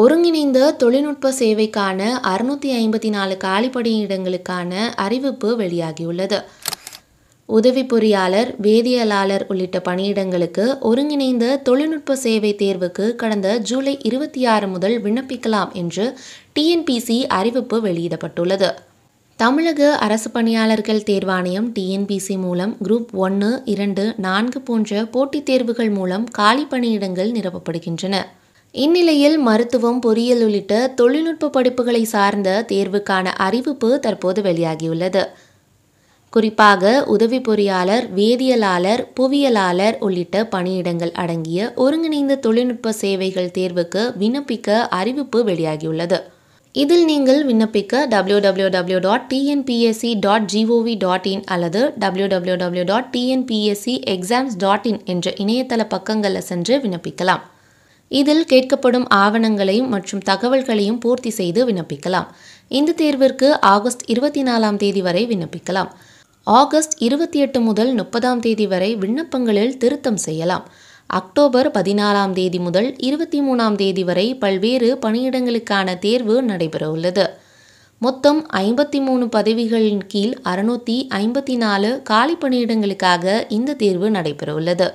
ஒருங்கிணைந்த தொழில்நுட்ப சேவைக்கான அறுநூத்தி ஐம்பத்தி நாலு காலிப்பணியிடங்களுக்கான அறிவிப்பு வெளியாகியுள்ளது உதவி பொறியாளர் வேதியியலாளர் உள்ளிட்ட பணியிடங்களுக்கு ஒருங்கிணைந்த தொழில்நுட்ப சேவை தேர்வுக்கு கடந்த ஜூலை இருபத்தி ஆறு முதல் விண்ணப்பிக்கலாம் என்று டிஎன்பிசி அறிவிப்பு வெளியிடப்பட்டுள்ளது தமிழக அரசு பணியாளர்கள் தேர்வாணையம் டிஎன்பிசி மூலம் குரூப் ஒன்று இரண்டு நான்கு போன்ற போட்டித் தேர்வுகள் மூலம் காலி பணியிடங்கள் நிரப்பப்படுகின்றன இந்நிலையில் மருத்துவம் பொறியியல் உள்ளிட்ட தொழில்நுட்ப படிப்புகளை சார்ந்த தேர்வுக்கான அறிவிப்பு தற்போது வெளியாகியுள்ளது குறிப்பாக உதவி பொறியாளர் வேதியியலாளர் புவியியலாளர் உள்ளிட்ட பணியிடங்கள் அடங்கிய ஒருங்கிணைந்த தொழில்நுட்ப சேவைகள் தேர்வுக்கு விண்ணப்பிக்க அறிவிப்பு வெளியாகியுள்ளது இதில் நீங்கள் விண்ணப்பிக்க W W W dot TNPSC dot G O V dot W W W dot TNPSC exams dot in என்ற இணையதள பக்கங்களில் சென்று விண்ணப்பிக்கலாம் இதில் கேட்கப்படும் ஆவணங்களையும் மற்றும் தகவல்களையும் பூர்த்தி செய்து விண்ணப்பிக்கலாம் இந்த தேர்விற்கு ஆகஸ்ட் இருபத்தி நாலாம் தேதி வரை விண்ணப்பிக்கலாம் ஆகஸ்ட் இருபத்தி எட்டு முதல் முப்பதாம் தேதி வரை விண்ணப்பங்களில் திருத்தம் செய்யலாம் அக்டோபர் பதினாலாம் தேதி முதல் இருபத்தி மூணாம் தேதி வரை பல்வேறு பணியிடங்களுக்கான தேர்வு நடைபெறவுள்ளது மொத்தம் ஐம்பத்தி மூணு பதவிகளின் கீழ் அறுநூற்றி ஐம்பத்தி நாலு காலி பணியிடங்களுக்காக இந்த தேர்வு நடைபெறவுள்ளது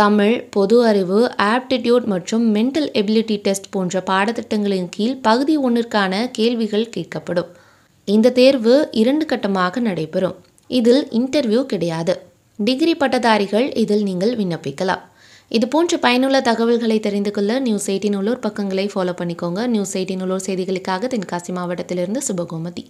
தமிழ் பொது அறிவு ஆப்டிடியூட் மற்றும் மென்டல் எபிலிட்டி டெஸ்ட் போன்ற பாடத்திட்டங்களின் கீழ் பகுதி ஒன்றிற்கான கேள்விகள் கேட்கப்படும் இந்த தேர்வு இரண்டு கட்டமாக நடைபெறும் இதில் இன்டர்வியூ கிடையாது டிகிரி பட்டதாரிகள் இதில் நீங்கள் விண்ணப்பிக்கலாம் இது போன்ற பயனுள்ள தகவல்களை தெரிந்து கொள்ள நியூஸ் எயிட்டின் உள்ளூர் பக்கங்களை ஃபாலோ பண்ணிக்கோங்க நியூஸ் எயிட்டின் உள்ளூர் செய்திகளுக்காக தென்காசி மாவட்டத்திலிருந்து சுபகோமதி